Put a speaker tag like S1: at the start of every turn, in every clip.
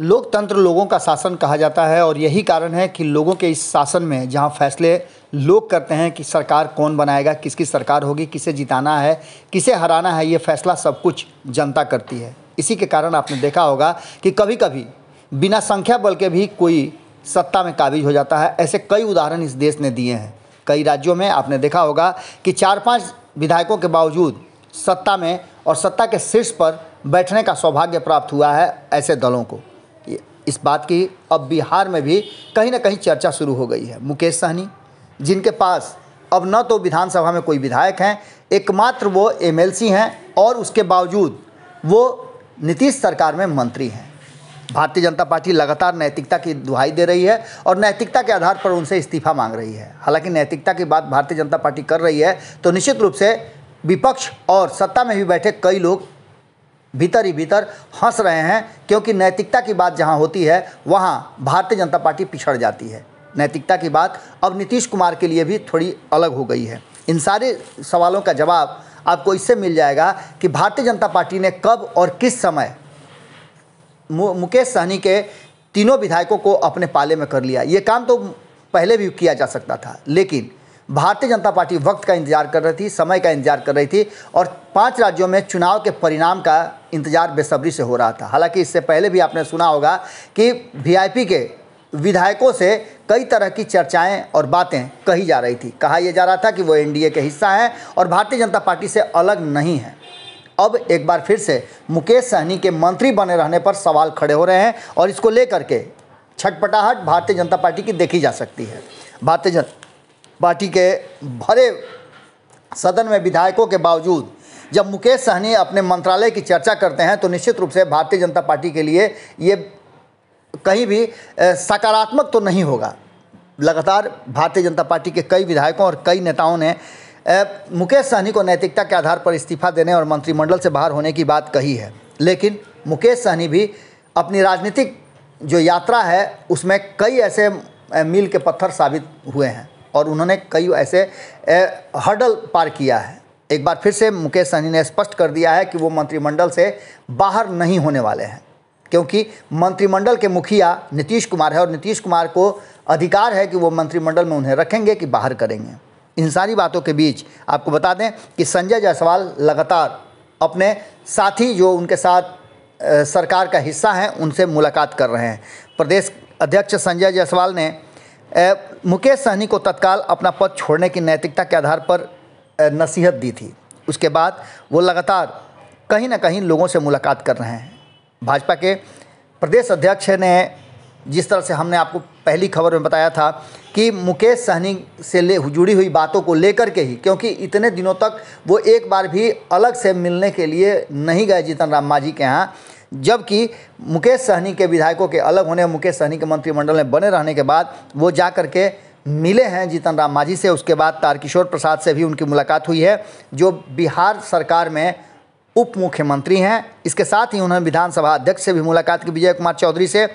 S1: लोकतंत्र लोगों का शासन कहा जाता है और यही कारण है कि लोगों के इस शासन में जहां फैसले लोग करते हैं कि सरकार कौन बनाएगा किसकी सरकार होगी किसे जिताना है किसे हराना है ये फैसला सब कुछ जनता करती है इसी के कारण आपने देखा होगा कि कभी कभी बिना संख्या बल के भी कोई सत्ता में काबिज हो जाता है ऐसे कई उदाहरण इस देश ने दिए हैं कई राज्यों में आपने देखा होगा कि चार पाँच विधायकों के बावजूद सत्ता में और सत्ता के शीर्ष पर बैठने का सौभाग्य प्राप्त हुआ है ऐसे दलों को इस बात की अब बिहार में भी कहीं ना कहीं चर्चा शुरू हो गई है मुकेश सहनी जिनके पास अब न तो विधानसभा में कोई विधायक हैं एकमात्र वो एमएलसी हैं और उसके बावजूद वो नीतीश सरकार में मंत्री हैं भारतीय जनता पार्टी लगातार नैतिकता की दुहाई दे रही है और नैतिकता के आधार पर उनसे इस्तीफा मांग रही है हालांकि नैतिकता की बात भारतीय जनता पार्टी कर रही है तो निश्चित रूप से विपक्ष और सत्ता में भी बैठे कई लोग भीतर ही भीतर हंस रहे हैं क्योंकि नैतिकता की बात जहाँ होती है वहाँ भारतीय जनता पार्टी पिछड़ जाती है नैतिकता की बात अब नीतीश कुमार के लिए भी थोड़ी अलग हो गई है इन सारे सवालों का जवाब आपको इससे मिल जाएगा कि भारतीय जनता पार्टी ने कब और किस समय मुकेश सहनी के तीनों विधायकों को अपने पाले में कर लिया ये काम तो पहले भी किया जा सकता था लेकिन भारतीय जनता पार्टी वक्त का इंतजार कर रही थी समय का इंतजार कर रही थी और पांच राज्यों में चुनाव के परिणाम का इंतज़ार बेसब्री से हो रहा था हालांकि इससे पहले भी आपने सुना होगा कि वीआईपी के विधायकों से कई तरह की चर्चाएं और बातें कही जा रही थी कहा यह जा रहा था कि वो एनडीए के हिस्सा हैं और भारतीय जनता पार्टी से अलग नहीं हैं अब एक बार फिर से मुकेश सहनी के मंत्री बने रहने पर सवाल खड़े हो रहे हैं और इसको लेकर के छटपटाहट भारतीय जनता पार्टी की देखी जा सकती है भारतीय जनता पार्टी के भरे सदन में विधायकों के बावजूद जब मुकेश सहनी अपने मंत्रालय की चर्चा करते हैं तो निश्चित रूप से भारतीय जनता पार्टी के लिए ये कहीं भी सकारात्मक तो नहीं होगा लगातार भारतीय जनता पार्टी के कई विधायकों और कई नेताओं ने मुकेश सहनी को नैतिकता के आधार पर इस्तीफा देने और मंत्रिमंडल से बाहर होने की बात कही है लेकिन मुकेश सहनी भी अपनी राजनीतिक जो यात्रा है उसमें कई ऐसे मील के पत्थर साबित हुए हैं और उन्होंने कई ऐसे हर्डल पार किया है एक बार फिर से मुकेश सहनी ने स्पष्ट कर दिया है कि वो मंत्रिमंडल से बाहर नहीं होने वाले हैं क्योंकि मंत्रिमंडल के मुखिया नीतीश कुमार है और नीतीश कुमार को अधिकार है कि वो मंत्रिमंडल में उन्हें रखेंगे कि बाहर करेंगे इन सारी बातों के बीच आपको बता दें कि संजय जायसवाल लगातार अपने साथी जो उनके साथ सरकार का हिस्सा हैं उनसे मुलाकात कर रहे हैं प्रदेश अध्यक्ष संजय जायसवाल ने मुकेश सहनी को तत्काल अपना पद छोड़ने की नैतिकता के आधार पर नसीहत दी थी उसके बाद वो लगातार कहीं ना कहीं लोगों से मुलाकात कर रहे हैं भाजपा के प्रदेश अध्यक्ष ने जिस तरह से हमने आपको पहली खबर में बताया था कि मुकेश सहनी से ले जुड़ी हुई बातों को लेकर के ही क्योंकि इतने दिनों तक वो एक बार भी अलग से मिलने के लिए नहीं गए जीतन राम मांझी के यहाँ जबकि मुकेश सहनी के विधायकों के अलग होने मुकेश सहनी के मंत्रिमंडल में बने रहने के बाद वो जा कर के मिले हैं जीतन राम मांझी से उसके बाद तारकिशोर प्रसाद से भी उनकी मुलाकात हुई है जो बिहार सरकार में उप मुख्यमंत्री हैं इसके साथ ही उन्होंने विधानसभा अध्यक्ष से भी मुलाकात की विजय कुमार चौधरी से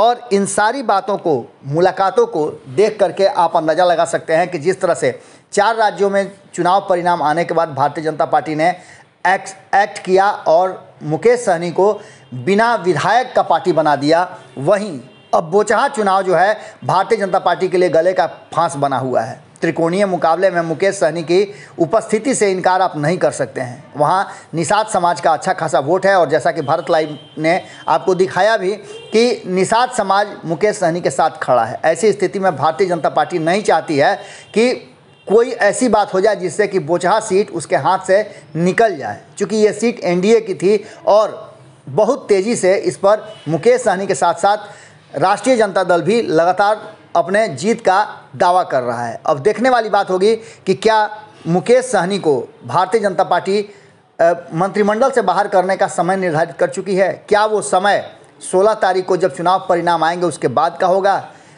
S1: और इन सारी बातों को मुलाकातों को देख करके आप अंदाज़ा लगा सकते हैं कि जिस तरह से चार राज्यों में चुनाव परिणाम आने के बाद भारतीय जनता पार्टी ने एक्ट एक्ट किया और मुकेश सहनी को बिना विधायक का पार्टी बना दिया वहीं अब बोचहा चुनाव जो है भारतीय जनता पार्टी के लिए गले का फांस बना हुआ है त्रिकोणीय मुकाबले में मुकेश सहनी की उपस्थिति से इनकार आप नहीं कर सकते हैं वहाँ निषाद समाज का अच्छा खासा वोट है और जैसा कि भारत लाइव ने आपको दिखाया भी कि निषाद समाज मुकेश सहनी के साथ खड़ा है ऐसी स्थिति में भारतीय जनता पार्टी नहीं चाहती है कि कोई ऐसी बात हो जाए जिससे कि बोचहा सीट उसके हाथ से निकल जाए चूँकि ये सीट एनडीए की थी और बहुत तेज़ी से इस पर मुकेश सहनी के साथ साथ राष्ट्रीय जनता दल भी लगातार अपने जीत का दावा कर रहा है अब देखने वाली बात होगी कि क्या मुकेश सहनी को भारतीय जनता पार्टी मंत्रिमंडल से बाहर करने का समय निर्धारित कर चुकी है क्या वो समय 16 तारीख को जब चुनाव परिणाम आएंगे उसके बाद का होगा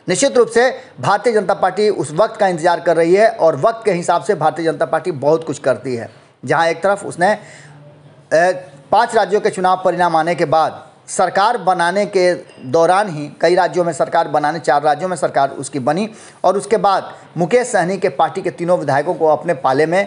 S1: निश्चित रूप से भारतीय जनता पार्टी उस वक्त का इंतजार कर रही है और वक्त के हिसाब से भारतीय जनता पार्टी बहुत कुछ करती है जहां एक तरफ उसने पांच राज्यों के चुनाव परिणाम आने के बाद सरकार बनाने के दौरान ही कई राज्यों में सरकार बनाने चार राज्यों में सरकार उसकी बनी और उसके बाद मुकेश सहनी के पार्टी के तीनों विधायकों को अपने पाले में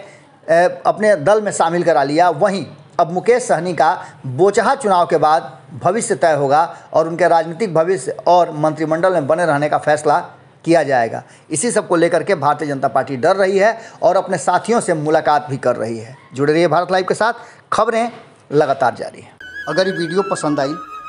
S1: अपने दल में शामिल करा लिया वहीं अब मुकेश सहनी का बोचहा चुनाव के बाद भविष्य तय होगा और उनके राजनीतिक भविष्य और मंत्रिमंडल में बने रहने का फैसला किया जाएगा इसी सब को लेकर के भारतीय जनता पार्टी डर रही है और अपने साथियों से मुलाकात भी कर रही है जुड़े रहिए भारत लाइव के साथ खबरें लगातार जारी हैं अगर ये वीडियो पसंद आई